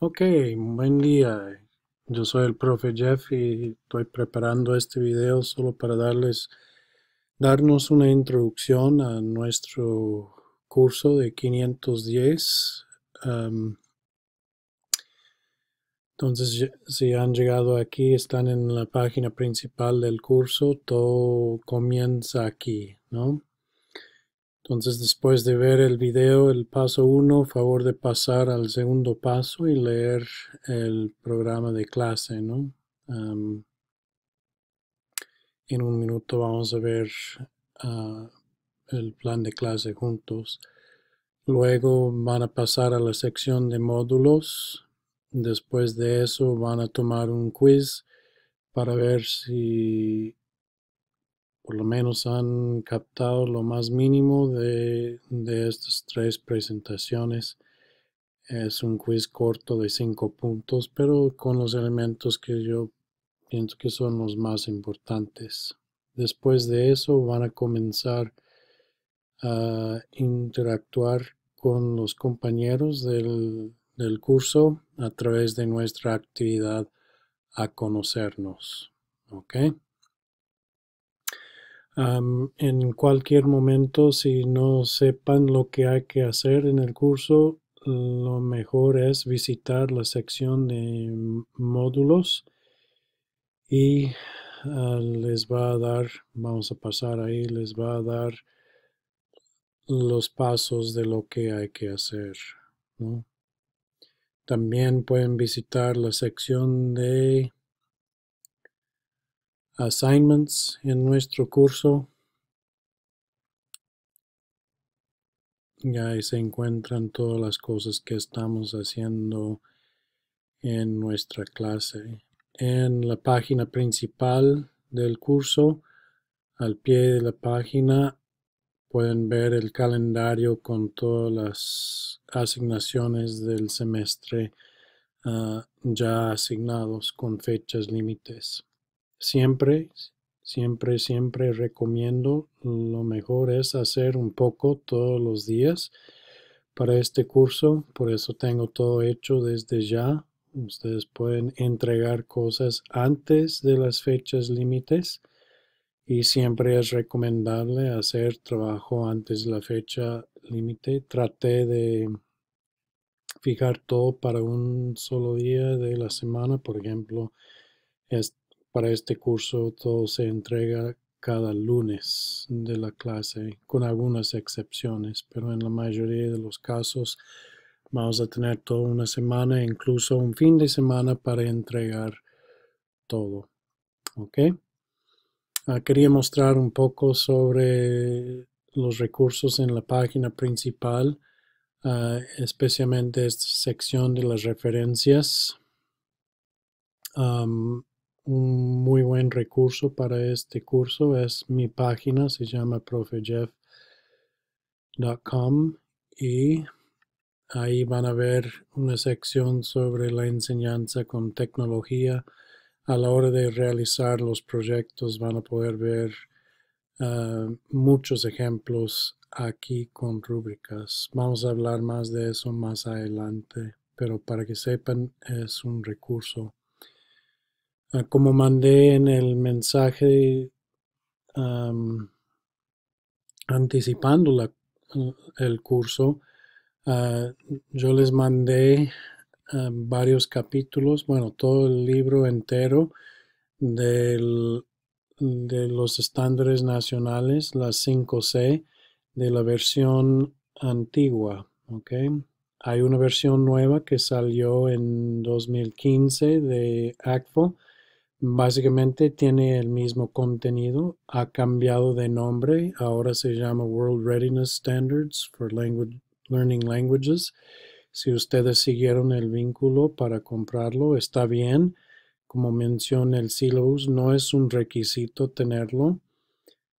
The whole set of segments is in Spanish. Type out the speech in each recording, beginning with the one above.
Ok, buen día. Yo soy el profe Jeff y estoy preparando este video solo para darles, darnos una introducción a nuestro curso de 510. entonces, si han llegado aquí, están en la página principal del curso, todo comienza aquí, ¿no? Entonces, después de ver el video, el paso uno, favor de pasar al segundo paso y leer el programa de clase, ¿no? en un minuto vamos a ver ah, el plan de clase juntos. Luego van a pasar a la sección de módulos. Después de eso van a tomar un quiz para ver si por lo menos han captado lo más mínimo de, estas tres presentaciones. Es un quiz corto de cinco puntos, pero con los elementos que yo pienso que son los más importantes. Después de eso van a comenzar a interactuar con los compañeros del, del curso a través de nuestra actividad a conocernos. ¿ok? en cualquier momento, si no sepan lo que hay que hacer en el curso, lo mejor es visitar la sección de módulos y ah, les va a dar, vamos a pasar ahí, les va a dar los pasos de lo que hay que hacer. También pueden visitar la sección de assignments en nuestro curso. Y ahí se encuentran todas las cosas que estamos haciendo en nuestra clase. En la página principal del curso, al pie de la página, pueden ver el calendario con todas las asignaciones del semestre ah, ya asignados con fechas límites. Siempre, siempre, siempre recomiendo, lo mejor es hacer un poco todos los días para este curso, por eso tengo todo hecho desde ya. Ustedes pueden entregar cosas antes de las fechas límites y siempre es recomendable hacer trabajo antes de la fecha límite. Traté de fijar todo para un solo día de la semana, por ejemplo, este. Para este curso todo se entrega cada lunes de la clase, con algunas excepciones, pero en la mayoría de los casos vamos a tener toda una semana, incluso un fin de semana para entregar todo. ¿Ok? Ah, quería mostrar un poco sobre los recursos en la página principal, ah, especialmente esta sección de las referencias un muy buen recurso para este curso es mi página, se llama profejeff.com y ahí van a ver una sección sobre la enseñanza con tecnología. A la hora de realizar los proyectos van a poder ver ah, muchos ejemplos aquí con rúbricas. Vamos a hablar más de eso más adelante, pero para que sepan es un recurso como mandé en el mensaje anticipando el curso, ah, yo les mandé varios capítulos, bueno, todo el libro entero de los estándares nacionales, las 5C, de la versión antigua. Hay una versión nueva que salió en 2015 de ACFO Básicamente tiene el mismo contenido, ha cambiado de nombre, ahora se llama World Readiness Standards for Language, Learning Languages. Si ustedes siguieron el vínculo para comprarlo, está bien. Como mencioné, el syllabus, no es un requisito tenerlo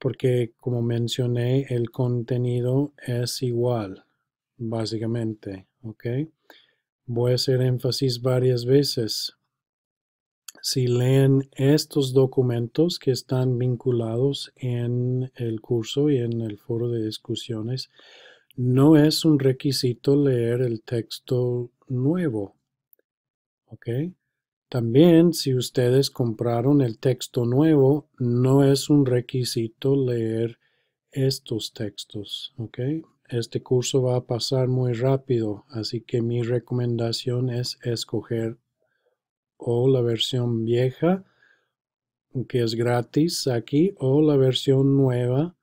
porque como mencioné el contenido es igual básicamente ok voy a hacer énfasis varias veces si leen estos documentos que están vinculados en el curso y en el foro de discusiones, no es un requisito leer el texto nuevo. También si ustedes compraron el texto nuevo, no es un requisito leer estos textos. Este curso va a pasar muy rápido, así que mi recomendación es escoger o la versión vieja que es gratis aquí o la versión nueva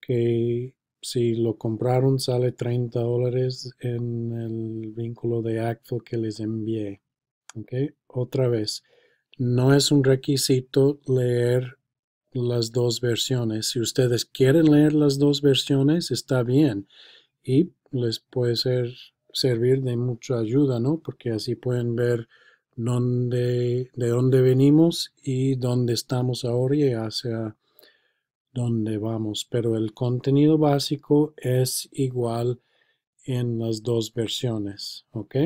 que si lo compraron sale 30 dólares en el vínculo de ACFO que les envié. Okay. Otra vez, no es un requisito leer las dos versiones. Si ustedes quieren leer las dos versiones, está bien y les puede servir de mucha ayuda, ¿no? Porque así pueden ver donde, de dónde venimos y dónde estamos ahora y hacia dónde vamos. Pero el contenido básico es igual en las dos versiones, ¿ok?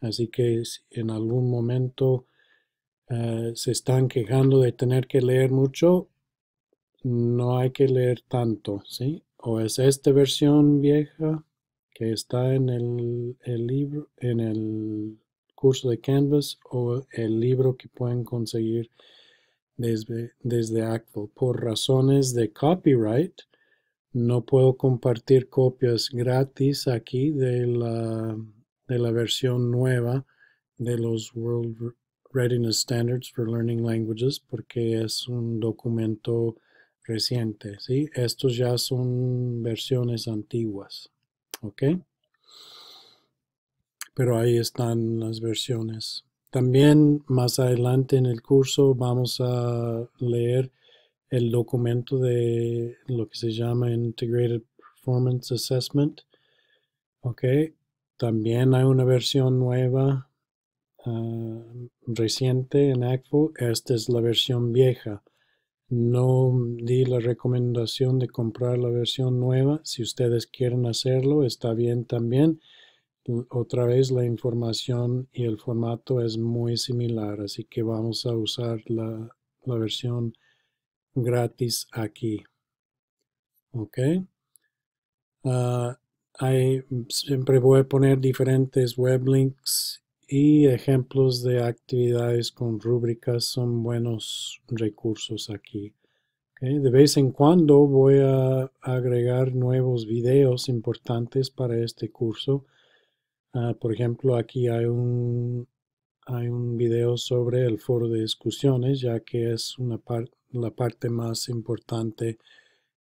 Así que si en algún momento eh, se están quejando de tener que leer mucho, no hay que leer tanto, ¿sí? O es esta versión vieja que está en el libro, en el curso de Canvas o el libro que pueden conseguir desde, desde Por razones de copyright, no puedo compartir copias gratis aquí de la, de la versión nueva de los World Readiness Standards for Learning Languages porque es un documento reciente, ¿sí? Estos ya son versiones antiguas, pero ahí están las versiones. También más adelante en el curso vamos a leer el documento de lo que se llama Integrated Performance Assessment. Ok, también hay una versión nueva ah, reciente en ACFO. Esta es la versión vieja. No di la recomendación de comprar la versión nueva. Si ustedes quieren hacerlo, está bien también otra vez la información y el formato es muy similar, así que vamos a usar la, versión gratis aquí. ¿Ok? Ah, siempre voy a poner diferentes web links y ejemplos de actividades con rúbricas son buenos recursos aquí. De vez en cuando voy a agregar nuevos videos importantes para este curso Ah, por ejemplo, aquí hay un, hay un video sobre el foro de discusiones, ya que es una la parte más importante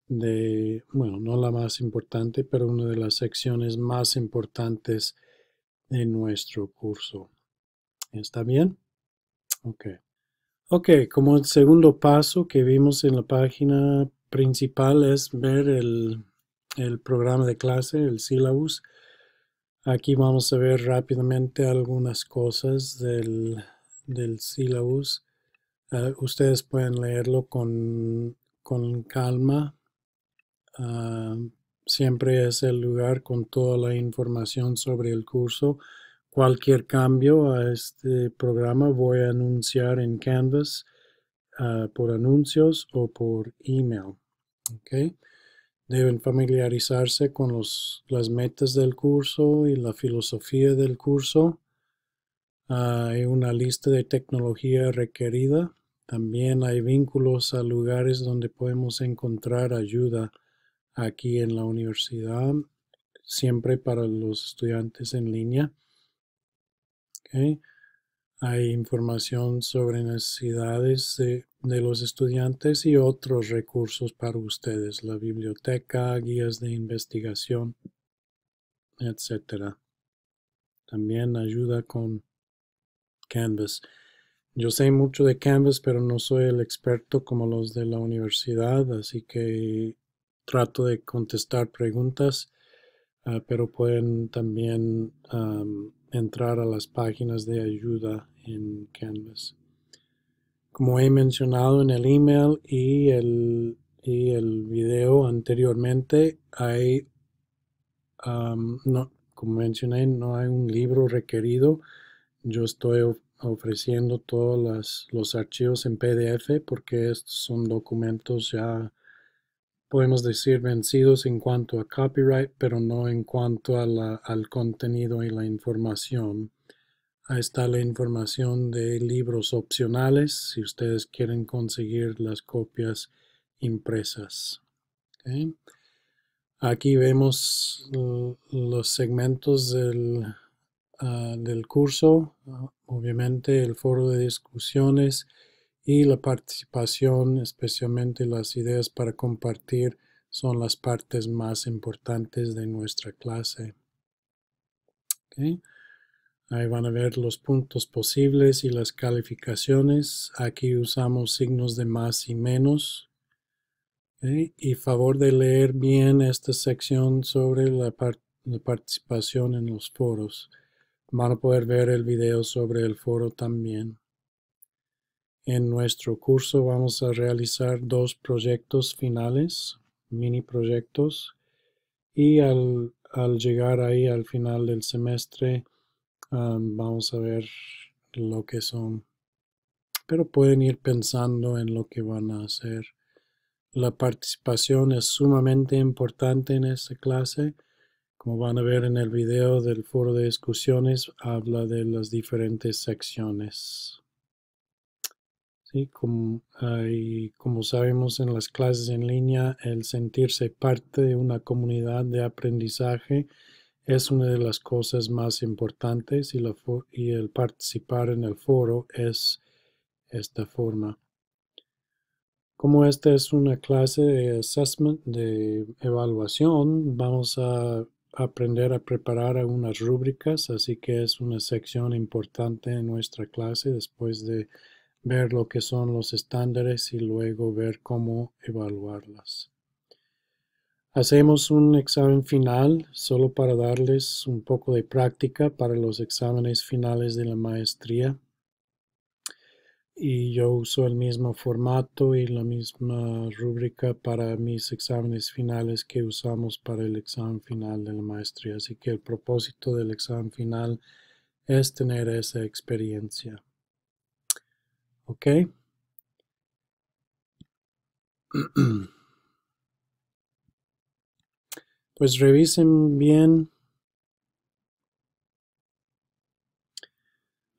de, bueno, no la más importante, pero una de las secciones más importantes de nuestro curso. ¿Está bien? Ok. Ok, como el segundo paso que vimos en la página principal es ver el, el programa de clase, el syllabus. Aquí vamos a ver rápidamente algunas cosas del, del syllabus. Ah, ustedes pueden leerlo con, con calma. Ah, siempre es el lugar con toda la información sobre el curso. Cualquier cambio a este programa voy a anunciar en Canvas ah, por anuncios o por email. Deben familiarizarse con los, las metas del curso y la filosofía del curso. Hay una lista de tecnología requerida. También hay vínculos a lugares donde podemos encontrar ayuda aquí en la universidad, siempre para los estudiantes en línea. Okay. Hay información sobre necesidades de, los estudiantes y otros recursos para ustedes, la biblioteca, guías de investigación, etc. También ayuda con Canvas. Yo sé mucho de Canvas, pero no soy el experto como los de la universidad, así que trato de contestar preguntas, ah, pero pueden también entrar a las páginas de ayuda en Canvas. Como he mencionado en el email y el, y el video anteriormente, hay, no, como mencioné, no hay un libro requerido. Yo estoy ofreciendo todos los archivos en PDF porque estos son documentos ya podemos decir vencidos en cuanto a copyright, pero no en cuanto a la, al contenido y la información. Ahí está la información de libros opcionales si ustedes quieren conseguir las copias impresas. Aquí vemos los segmentos del, ah, del curso, obviamente el foro de discusiones, y la participación, especialmente las ideas para compartir, son las partes más importantes de nuestra clase. Ahí van a ver los puntos posibles y las calificaciones. Aquí usamos signos de más y menos. Y favor de leer bien esta sección sobre la, la participación en los foros. Van a poder ver el video sobre el foro también. En nuestro curso vamos a realizar dos proyectos finales, mini proyectos, y al, llegar ahí al final del semestre vamos a ver lo que son. Pero pueden ir pensando en lo que van a hacer. La participación es sumamente importante en esta clase. Como van a ver en el video del foro de discusiones, habla de las diferentes secciones. Como, y como sabemos en las clases en línea, el sentirse parte de una comunidad de aprendizaje es una de las cosas más importantes y, la y el participar en el foro es esta forma. Como esta es una clase de assessment, de evaluación, vamos a aprender a preparar algunas rúbricas, así que es una sección importante en nuestra clase después de ver lo que son los estándares y luego ver cómo evaluarlas. Hacemos un examen final solo para darles un poco de práctica para los exámenes finales de la maestría. Y yo uso el mismo formato y la misma rúbrica para mis exámenes finales que usamos para el examen final de la maestría. Así que el propósito del examen final es tener esa experiencia. ¿Ok? Pues revisen bien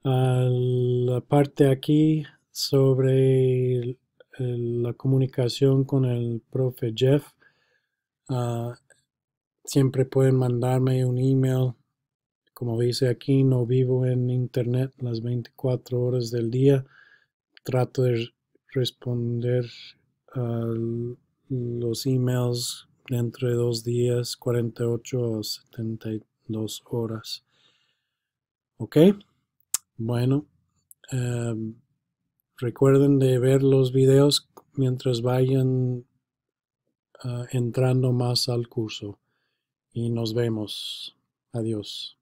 la parte aquí sobre la comunicación con el profe Jeff. Ah, siempre pueden mandarme un email. Como dice aquí, no vivo en internet las 24 horas del día trato de responder a los emails de entre dos días, 48 a 72 horas. ¿Ok? Bueno, em, recuerden de ver los videos mientras vayan ah, entrando más al curso. Y nos vemos. Adiós.